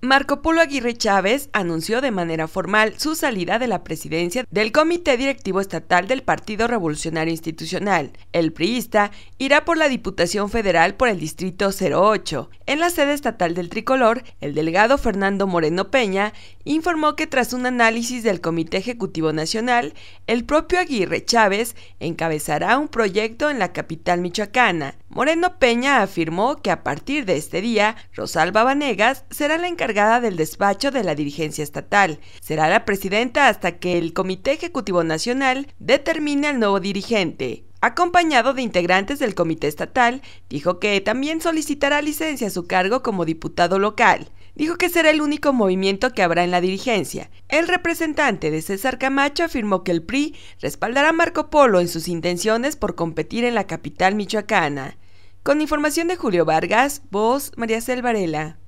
Marco Polo Aguirre Chávez anunció de manera formal su salida de la presidencia del Comité Directivo Estatal del Partido Revolucionario Institucional. El priista irá por la Diputación Federal por el Distrito 08 en la sede estatal del tricolor, el delegado Fernando Moreno Peña informó que tras un análisis del Comité Ejecutivo Nacional, el propio Aguirre Chávez encabezará un proyecto en la capital michoacana. Moreno Peña afirmó que a partir de este día, Rosalba Vanegas será la encargada del despacho de la dirigencia estatal. Será la presidenta hasta que el Comité Ejecutivo Nacional determine al nuevo dirigente acompañado de integrantes del comité estatal, dijo que también solicitará licencia a su cargo como diputado local. Dijo que será el único movimiento que habrá en la dirigencia. El representante de César Camacho afirmó que el PRI respaldará a Marco Polo en sus intenciones por competir en la capital michoacana. Con información de Julio Vargas, voz María Selvarela.